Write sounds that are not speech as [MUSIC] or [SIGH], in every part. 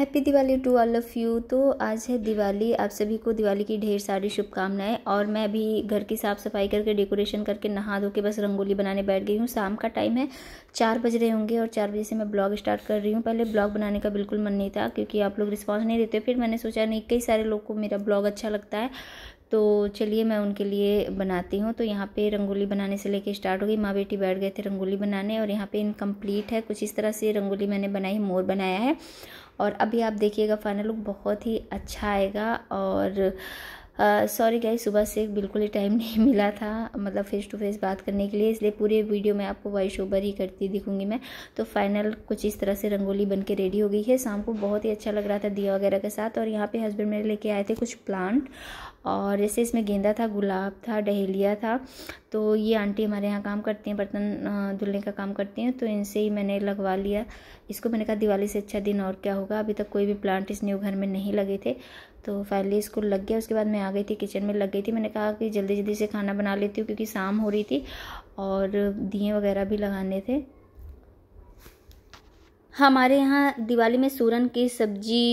happy Diwali to all of you तो आज है दिवाली आप सभी को दिवाली की ढेर सारी शुभकामनाएं और मैं अभी घर की साफ़ सफाई करके डेकोरेशन करके नहा धो के बस रंगोली बनाने बैठ गई हूँ शाम का टाइम है चार बज रहे होंगे और चार बजे से मैं ब्लॉग स्टार्ट कर रही हूँ पहले ब्लॉग बनाने का बिल्कुल मन नहीं था क्योंकि आप लोग रिस्पॉन्स नहीं देते फिर मैंने सोचा नहीं कई सारे लोग को मेरा ब्लॉग अच्छा लगता है तो चलिए मैं उनके लिए बनाती हूँ तो यहाँ पे रंगोली बनाने से लेके स्टार्ट हो गई माँ बेटी बैठ गए थे रंगोली बनाने और यहाँ पे इनकम्प्लीट है कुछ इस तरह से रंगोली मैंने बनाई मोर बनाया है और अभी आप देखिएगा फाइनल लुक बहुत ही अच्छा आएगा और सॉरी गाइस सुबह से बिल्कुल ही टाइम [LAUGHS] नहीं मिला था मतलब फेस टू फेस बात करने के लिए इसलिए पूरे वीडियो में आपको वॉइस ओवर ही करती दिखूंगी मैं तो फाइनल कुछ इस तरह से रंगोली बन के रेडी हो गई है शाम को बहुत ही अच्छा लग रहा था दिया वगैरह के साथ और यहाँ पे हस्बैंड मेरे लेके आए थे कुछ प्लांट और जैसे इसमें गेंदा था गुलाब था डहेलिया था तो ये आंटी हमारे यहाँ काम करती हैं बर्तन धुलने का काम करती हैं तो इनसे ही मैंने लगवा लिया इसको मैंने कहा दिवाली से अच्छा दिन और क्या होगा अभी तक कोई भी प्लांट इस न्यू घर में नहीं लगे थे तो फाइनली इसको लग गया उसके बाद मैं आ गई थी किचन में लग गई थी मैंने कहा कि जल्दी जल्दी से खाना बना लेती हूँ क्योंकि शाम हो रही थी और दिए वगैरह भी लगाने थे हमारे यहाँ दिवाली में सूरन की सब्जी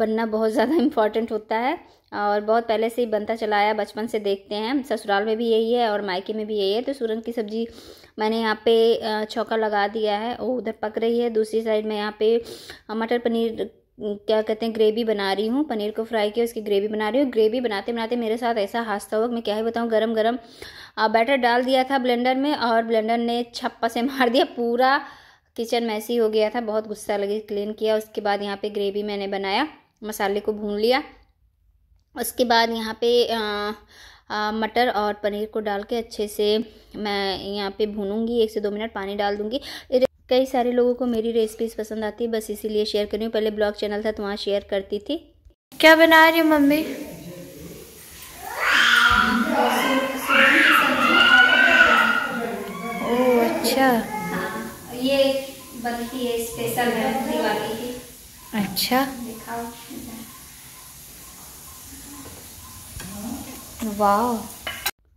बनना बहुत ज़्यादा इम्पॉर्टेंट होता है और बहुत पहले से ही बनता चला आया बचपन से देखते हैं ससुराल में भी यही है और मायके में भी यही है तो सूरन की सब्ज़ी मैंने यहाँ पे छौका लगा दिया है वो उधर पक रही है दूसरी साइड में यहाँ पे मटर पनीर क्या कहते हैं ग्रेवी बना रही हूँ पनीर को फ्राई किया उसकी ग्रेवी बना रही हूँ ग्रेवी बनाते बनाते मेरे साथ ऐसा हादसा हुआ मैं क्या ही बताऊँ गरम गरम बैटर डाल दिया था ब्लेंडर में और ब्लेंडर ने छप्पा से मार दिया पूरा किचन मैसी हो गया था बहुत गुस्सा लगी क्लीन किया उसके बाद यहाँ पे ग्रेवी मैंने बनाया मसाले को भून लिया उसके बाद यहाँ पे मटर और पनीर को डाल के अच्छे से मैं यहाँ पे भूनूंगी एक से दो मिनट पानी डाल दूँगी कई सारे लोगों को मेरी रेसिपीज़ पसंद आती है बस इसीलिए शेयर कर रही हूँ पहले ब्लॉग चैनल था तो वहाँ शेयर करती थी क्या बना रही हूँ मम्मी ओ अच्छा हाँ, ये बनती है स्पेशल है दिवाली की अच्छा वाह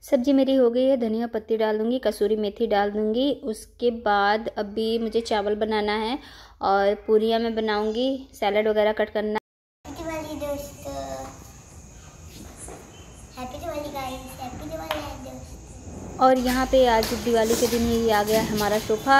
सब्जी मेरी हो गई है धनिया पत्ती डाल दूंगी कसूरी मेथी डाल दूंगी उसके बाद अभी मुझे चावल बनाना है और पूरियाँ मैं बनाऊंगी सैलड वगैरह कट करना और यहाँ पे आज दिवाली के दिन ही आ गया हमारा सोफ़ा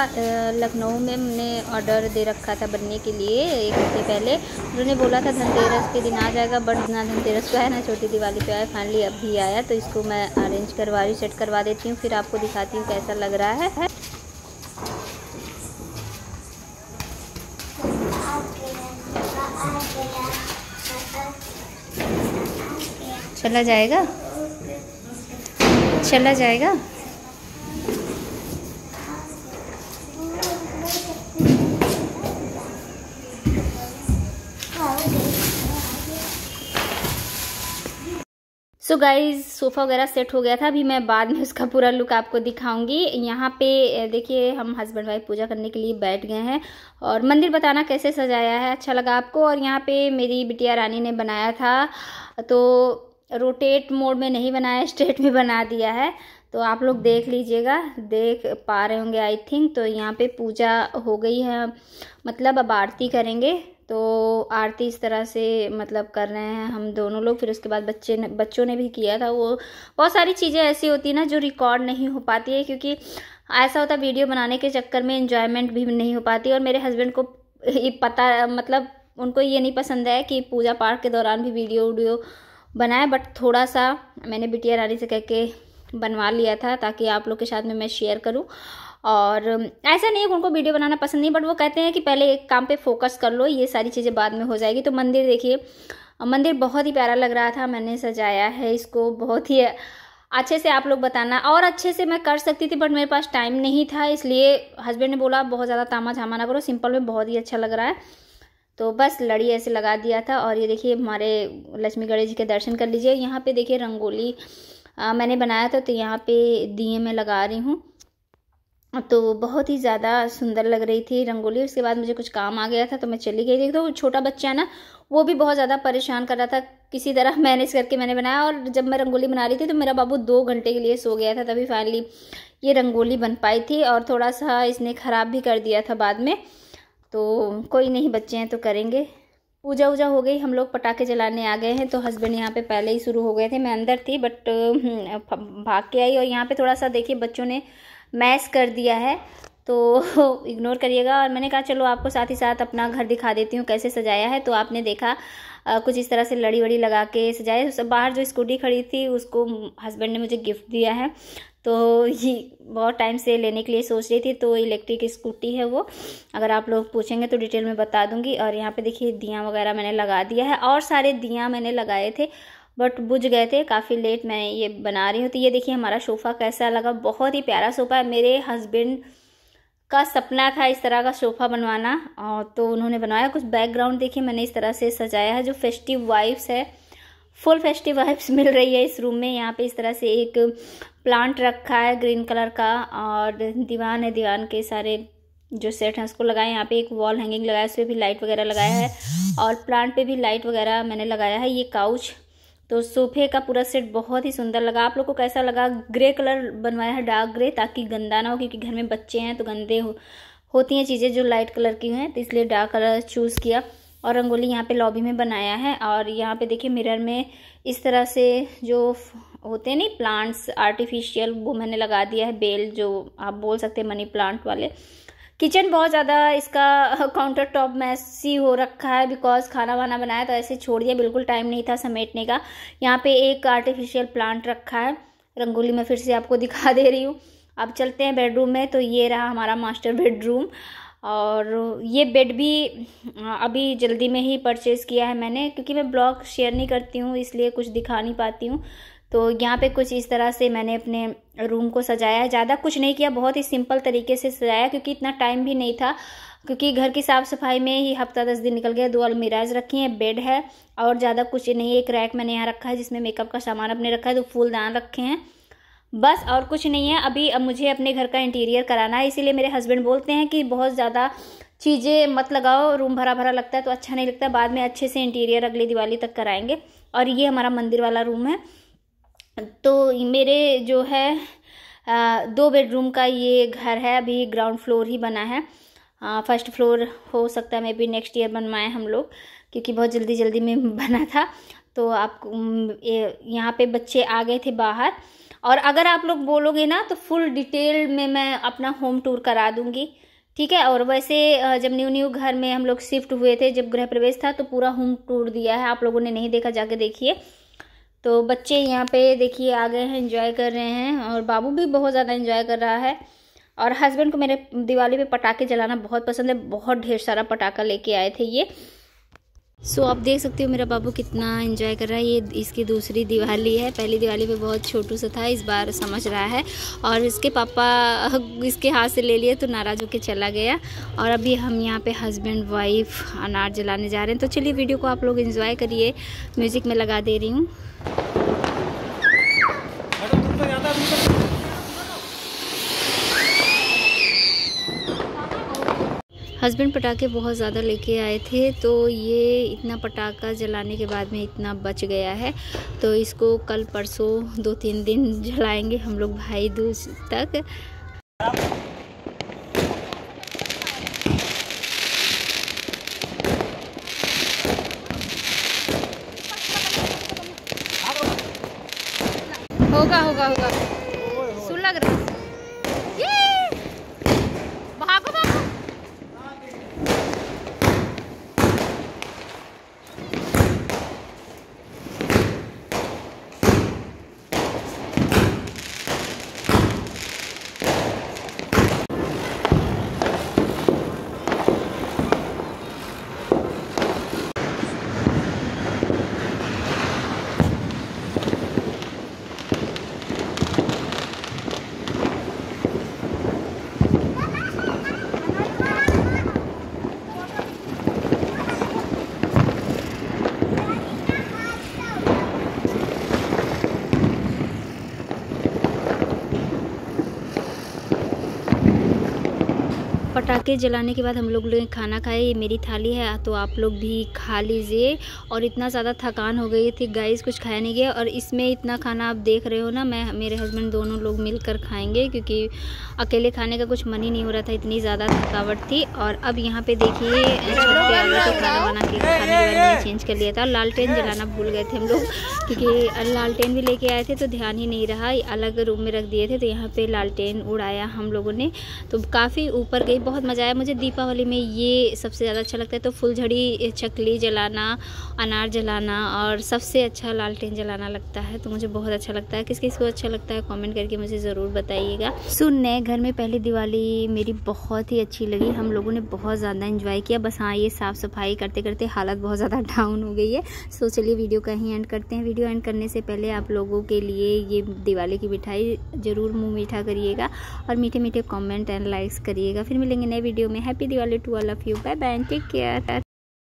लखनऊ में हमने ऑर्डर दे रखा था बनने के लिए एक हफ्ते पहले उन्होंने बोला था धनतेरस के दिन आ जाएगा बट ना धनतेरस को है ना छोटी दिवाली पे आया फाइनली अब भी आया तो इसको मैं अरेंज करवा रही सेट करवा देती हूँ फिर आपको दिखाती हूँ कैसा लग रहा है चला जाएगा चला जाएगा सो गाइज सोफ़ा वगैरह सेट हो गया था अभी मैं बाद में उसका पूरा लुक आपको दिखाऊंगी यहाँ पे देखिए हम हस्बैंड वाइफ पूजा करने के लिए बैठ गए हैं और मंदिर बताना कैसे सजाया है अच्छा लगा आपको और यहाँ पे मेरी बिटिया रानी ने बनाया था तो रोटेट मोड में नहीं बनाया स्ट्रेट में बना दिया है तो आप लोग देख लीजिएगा देख पा रहे होंगे आई थिंक तो यहाँ पे पूजा हो गई है मतलब अब आरती करेंगे तो आरती इस तरह से मतलब कर रहे हैं हम दोनों लोग फिर उसके बाद बच्चे ने बच्चों ने भी किया था वो बहुत सारी चीज़ें ऐसी होती हैं ना जो रिकॉर्ड नहीं हो पाती है क्योंकि ऐसा होता वीडियो बनाने के चक्कर में इन्जॉयमेंट भी नहीं हो पाती और मेरे हस्बैंड को पता मतलब उनको ये नहीं पसंद है कि पूजा पाठ के दौरान भी वीडियो वीडियो बनाया बट थोड़ा सा मैंने बिटिया रानी से कह के बनवा लिया था ताकि आप लोग के साथ में मैं शेयर करूं और ऐसा नहीं है उनको वीडियो बनाना पसंद नहीं बट वो कहते हैं कि पहले एक काम पे फोकस कर लो ये सारी चीज़ें बाद में हो जाएगी तो मंदिर देखिए मंदिर बहुत ही प्यारा लग रहा था मैंने सजाया है इसको बहुत ही अच्छे से आप लोग बताना और अच्छे से मैं कर सकती थी बट मेरे पास टाइम नहीं था इसलिए हस्बैंड ने बोला बहुत ज़्यादा तामा झामा ना करो सिंपल में बहुत ही अच्छा लग रहा है तो बस लड़ी ऐसे लगा दिया था और ये देखिए हमारे लक्ष्मी गणेश जी के दर्शन कर लीजिए यहाँ पे देखिए रंगोली आ, मैंने बनाया था तो यहाँ पे दिए मैं लगा रही हूँ तो बहुत ही ज़्यादा सुंदर लग रही थी रंगोली उसके बाद मुझे कुछ काम आ गया था तो मैं चली गई थी तो छोटा बच्चा है ना वो भी बहुत ज़्यादा परेशान कर रहा था किसी तरह [LAUGHS] मैनेज करके मैंने बनाया और जब मैं रंगोली बना रही थी तो मेरा बाबू दो घंटे के लिए सो गया था तभी फाइनली ये रंगोली बन पाई थी और थोड़ा सा इसने ख़राब भी कर दिया था बाद में तो कोई नहीं बच्चे हैं तो करेंगे पूजा वूजा हो गई हम लोग पटाखे जलाने आ गए हैं तो हस्बैंड यहाँ पे पहले ही शुरू हो गए थे मैं अंदर थी हम्म, बट भाग के आई और यहाँ पे थोड़ा सा देखिए बच्चों ने मैस कर दिया है तो इग्नोर [LAUGHS] करिएगा और मैंने कहा चलो आपको साथ ही साथ अपना घर दिखा देती हूँ कैसे सजाया है तो आपने देखा कुछ इस तरह से लड़ी वड़ी लगा के सजाए सब बाहर जो स्कूटी खड़ी थी उसको हस्बैंड ने मुझे गिफ्ट दिया है तो ये बहुत टाइम से लेने के लिए सोच रही थी तो इलेक्ट्रिक स्कूटी है वो अगर आप लोग पूछेंगे तो डिटेल में बता दूंगी और यहाँ पे देखिए दिया वगैरह मैंने लगा दिया है और सारे दिया मैंने लगाए थे बट बुझ गए थे काफ़ी लेट मैं ये बना रही हूँ तो ये देखिए हमारा सोफ़ा कैसा लगा बहुत ही प्यारा सोफ़ा है मेरे हस्बैंड का सपना था इस तरह का सोफ़ा बनवाना और तो उन्होंने बनाया कुछ बैकग्राउंड देखिए मैंने इस तरह से सजाया है जो फेस्टिव वाइब्स है फुल फेस्टिव वाइब्स मिल रही है इस रूम में यहाँ पे इस तरह से एक प्लांट रखा है ग्रीन कलर का और दीवान है दीवान के सारे जो सेट हैं उसको लगाए यहाँ पे एक वॉल हैंगिंग लगाया उस पर भी लाइट वगैरह लगाया है और प्लांट पे भी लाइट वगैरह मैंने लगाया है ये काउच तो सोफे का पूरा सेट बहुत ही सुंदर लगा आप लोग को कैसा लगा ग्रे कलर बनवाया है डार्क ग्रे ताकि गंदा ना हो क्योंकि घर में बच्चे हैं तो गंदे हो होती हैं चीज़ें जो लाइट कलर की हैं तो इसलिए डार्क कलर चूज़ किया और रंगोली यहाँ पे लॉबी में बनाया है और यहाँ पे देखिए मिरर में इस तरह से जो होते हैं नहीं प्लांट्स आर्टिफिशियल वो मैंने लगा दिया है बेल जो आप बोल सकते हैं मनी प्लांट वाले किचन बहुत ज़्यादा इसका काउंटर टॉप मैसी हो रखा है बिकॉज खाना वाना बनाया तो ऐसे छोड़ दिया बिल्कुल टाइम नहीं था समेटने का यहाँ पे एक आर्टिफिशियल प्लांट रखा है रंगोली में फिर से आपको दिखा [LAUGHS] दे रही हूँ अब चलते हैं बेडरूम में तो ये रहा हमारा मास्टर बेडरूम और ये बेड भी अभी जल्दी में ही परचेज़ किया है मैंने क्योंकि मैं ब्लॉग शेयर नहीं करती हूँ इसलिए कुछ दिखा नहीं पाती हूँ तो यहाँ पे कुछ इस तरह से मैंने अपने रूम को सजाया ज़्यादा कुछ नहीं किया बहुत ही सिंपल तरीके से सजाया क्योंकि इतना टाइम भी नहीं था क्योंकि घर की साफ़ सफाई में ही हफ्ता दस दिन निकल गया दो अलमीराज रखी हैं बेड है और ज़्यादा कुछ नहीं एक रैक मैंने यहाँ रखा है जिसमें मेकअप का सामान अपने रखा है तो फूलदान रखे हैं बस और कुछ नहीं है अभी अब मुझे अपने घर का इंटीरियर कराना है इसीलिए मेरे हस्बैंड बोलते हैं कि बहुत ज़्यादा चीज़ें मत लगाओ रूम भरा भरा लगता है तो अच्छा नहीं लगता बाद में अच्छे से इंटीरियर अगली दिवाली तक कराएंगे और ये हमारा मंदिर वाला रूम है तो मेरे जो है दो बेडरूम का ये घर है अभी ग्राउंड फ्लोर ही बना है फर्स्ट फ्लोर हो सकता है मे भी नेक्स्ट ईयर बनवाएं हम लोग क्योंकि बहुत जल्दी जल्दी में [LAUGHS] बना था तो आप यहाँ पे बच्चे आ गए थे बाहर और अगर आप लोग बोलोगे ना तो फुल डिटेल में मैं अपना होम टूर करा दूँगी ठीक है और वैसे जब न्यू न्यू घर में हम लोग शिफ्ट हुए थे जब गृह प्रवेश था तो पूरा होम टूर दिया है आप लोगों ने नहीं देखा जाके देखिए तो बच्चे यहाँ पे देखिए आ गए हैं इन्जॉय कर रहे हैं और बाबू भी बहुत ज़्यादा इन्जॉय कर रहा है और हस्बैंड को मेरे दिवाली पे पटाखे जलाना बहुत पसंद है बहुत ढेर सारा पटाखा लेके आए थे ये सो so, आप देख सकते हो मेरा बाबू कितना एंजॉय कर रहा है ये इसकी दूसरी दिवाली है पहली दिवाली में बहुत छोटू सा था इस बार समझ रहा है और इसके पापा [LAUGHS] इसके हाथ से ले लिए तो नाराज़ होकर चला गया और अभी हम यहाँ पे हस्बैंड वाइफ अनार जलाने जा रहे हैं तो चलिए वीडियो को आप लोग इन्जॉय करिए म्यूज़िक में लगा दे रही हूँ हस्बैंड पटाखे बहुत ज़्यादा लेके आए थे तो ये इतना पटाखा जलाने के बाद में इतना बच गया है तो इसको कल परसों दो तीन दिन जलाएंगे हम लोग भाई दूज तक होगा होगा होगा पटाखे जलाने के बाद हम लोग ने खाना खाया ये मेरी थाली है तो आप लोग भी खा लीजिए और इतना ज़्यादा थकान हो गई थी गाइस कुछ खाया नहीं गया और इसमें इतना खाना आप देख रहे हो ना मैं मेरे हस्बैंड दोनों लोग मिलकर खाएंगे क्योंकि अकेले खाने का कुछ मन ही नहीं हो रहा था इतनी ज़्यादा थकावट थी और अब यहाँ पे देखिए खाना बना के चेंज कर लिया था लालटेन जलाना भूल गए थे हम लोग क्योंकि लालटेन भी लेके आए थे तो ध्यान ही नहीं रहा अलग रूम में रख दिए थे तो यहाँ पर लालटेन उड़ाया हम लोगों ने तो काफ़ी ऊपर गई बहुत बहुत मज़ा आया मुझे दीपावली में ये सबसे ज़्यादा अच्छा लगता है तो फुलझड़ी चकली जलाना अनार जलाना और सबसे अच्छा लालटेन जलाना लगता है तो मुझे बहुत अच्छा लगता है किस किस को अच्छा लगता है कमेंट करके मुझे ज़रूर बताइएगा सो नए घर में पहली दिवाली मेरी बहुत ही अच्छी लगी हम लोगों ने बहुत ज़्यादा इन्जॉय किया बस हाँ ये साफ़ सफाई करते करते हालत बहुत ज़्यादा डाउन [LAUGHS] हो गई है सो चलिए वीडियो का एंड करते हैं वीडियो एंड करने से पहले आप लोगों के लिए ये दिवाली की मिठाई ज़रूर मुँह मीठा करिएगा और मीठे मीठे कॉमेंट एंड लाइक्स करिएगा फिर मिलेंगे नए वीडियो में happy Diwali to all of you bye bye take care